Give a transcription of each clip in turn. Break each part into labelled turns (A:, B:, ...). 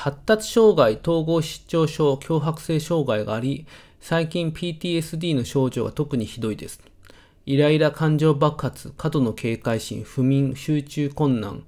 A: 発達障害、統合失調症、強迫性障害があり、最近 PTSD の症状が特にひどいです。イライラ感情爆発、過度の警戒心、不眠、集中困難、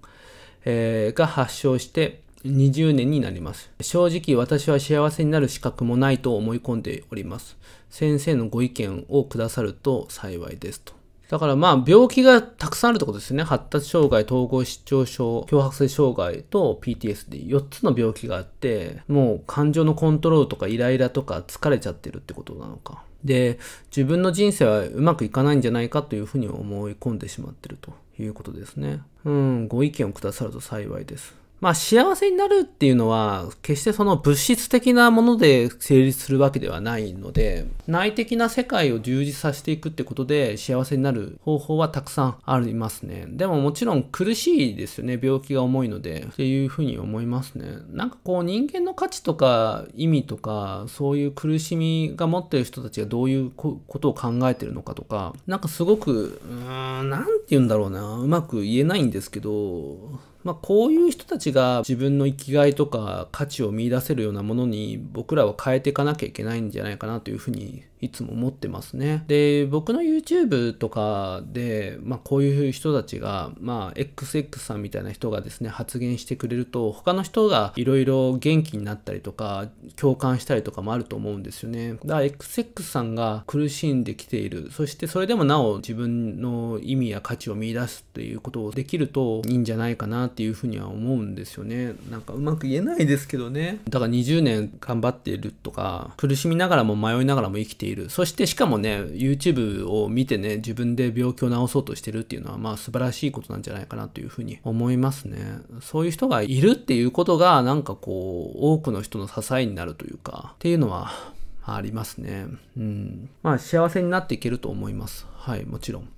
A: えー、が発症して20年になります。正直私は幸せになる資格もないと思い込んでおります。先生のご意見をくださると幸いですと。だからまあ病気がたくさんあるってことですね。発達障害、統合失調症、強迫性障害と PTSD。4つの病気があって、もう感情のコントロールとかイライラとか疲れちゃってるってことなのか。で、自分の人生はうまくいかないんじゃないかというふうに思い込んでしまってるということですね。うん、ご意見をくださると幸いです。まあ幸せになるっていうのは、決してその物質的なもので成立するわけではないので、内的な世界を充実させていくってことで幸せになる方法はたくさんありますね。でももちろん苦しいですよね。病気が重いので。っていうふうに思いますね。なんかこう人間の価値とか意味とか、そういう苦しみが持ってる人たちがどういうことを考えてるのかとか、なんかすごく、うーん、なんて言うんだろうな。うまく言えないんですけど、まあ、こういう人たちが自分の生きがいとか価値を見いだせるようなものに僕らは変えていかなきゃいけないんじゃないかなというふうにいつも思ってますね。で、僕の YouTube とかで、まあ、こういう人たちが、まあ、XX さんみたいな人がですね、発言してくれると、他の人がいろいろ元気になったりとか、共感したりとかもあると思うんですよね。だから XX さんが苦しんできている、そしてそれでもなお自分の意味や価値を見いだすっていうことをできるといいんじゃないかなっていうふうには思うんですよね。なんかうまく言えないですけどね。だから20年頑張っているとか、苦しみながらも迷いながらも生きている。そしてしかもね、YouTube を見てね、自分で病気を治そうとしてるっていうのは、まあ素晴らしいことなんじゃないかなというふうに思いますね。そういう人がいるっていうことが、なんかこう、多くの人の支えになるというか、っていうのは、ありますね。うん。まあ、幸せになっていけると思います。はい、もちろん。